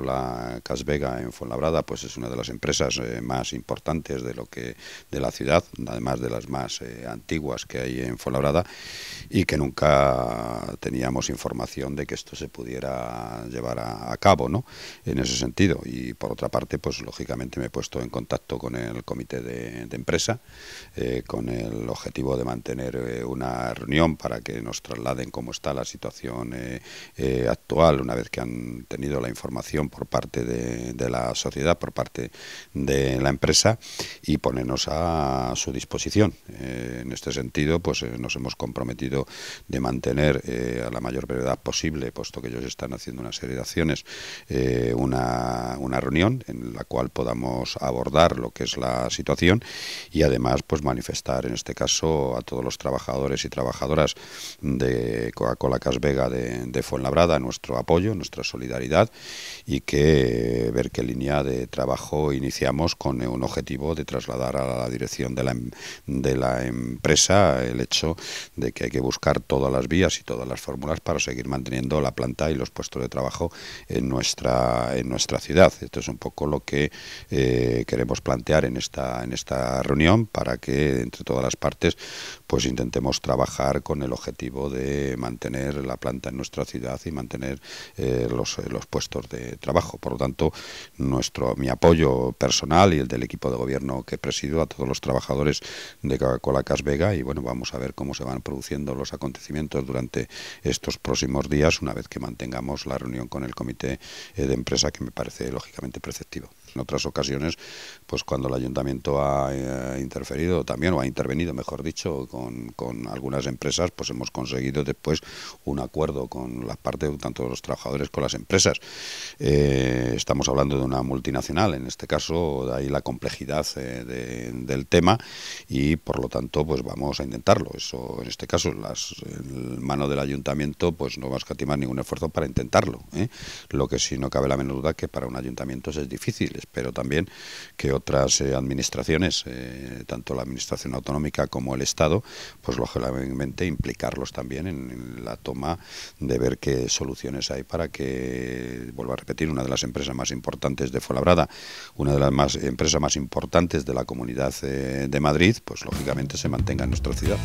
la Casvega en Fuenlabrada, pues es una de las empresas eh, más importantes de lo que de la ciudad, además de las más eh, antiguas que hay en Fuenlabrada y que nunca teníamos información de que esto se pudiera llevar a, cabo, ¿no? En ese sentido y por otra parte, pues lógicamente me he puesto en contacto con el comité de, empresa eh, con el objetivo de mantener una reunión para que nos trasladen cómo está la situación actual una vez que han tenido la información por parte de, la sociedad, por parte de la empresa y ponernos a su disposición. Eh, en este sentido, pues eh, nos hemos comprometido de mantener eh, a la mayor brevedad posible, puesto que ellos están haciendo una serie de acciones, una, reunión en la cual podamos abordar lo que es la situación y además pues manifestar en este caso a todos los trabajadores y trabajadoras de Coca-Cola Casvega de, de Fuenlabrada nuestro apoyo, nuestra solidaridad y que ver qué línea de trabajo iniciamos con un objetivo de trasladar a la dirección em, de la, empresa el hecho de que hay que buscar todas las vías y todas las fórmulas para seguir manteniendo la planta y los puestos de trabajo en nuestra, en nuestra ciudad. Esto es un poco lo que eh, queremos plantear en esta, en esta reunión para que entre todas las partes pues intentemos trabajar con el objetivo de mantener la planta en nuestra ciudad y mantener eh, los, los puestos de trabajo. Por lo tanto, nuestro, mi apoyo personal y el del equipo de gobierno que presido a todos los trabajadores de Coca-Cola Casvega y bueno, vamos a ver cómo se van produciendo los acontecimientos durante estos próximos días una vez que mantengamos la reunión con el comité eh, de empresa que me parece lógicamente preceptivo. En otras ocasiones, pues cuando el ayuntamiento ha eh, interferido también, o ha intervenido, mejor dicho, con, algunas empresas, pues hemos conseguido después un acuerdo con la parte, tanto los trabajadores con las empresas. Eh, eh, estamos hablando de una multinacional, en este caso, de ahí la complejidad eh, del tema y por lo tanto, pues vamos a intentarlo. Eso, en este caso, las, en mano del ayuntamiento, pues no va a escatimar ningún esfuerzo para intentarlo. ¿eh? Lo que sí no cabe la menor duda que para un ayuntamiento es difícil. Espero también que otras administraciones, tanto la administración autonómica como el Estado, pues lógicamente implicarlos también en, en la toma de ver qué soluciones hay para que, vuelva a repetir, una de las empresas más importantes de Fuenlabrada, una de las más, empresas más importantes de la Comunidad eh, de Madrid, pues lógicamente se mantenga en nuestra ciudad.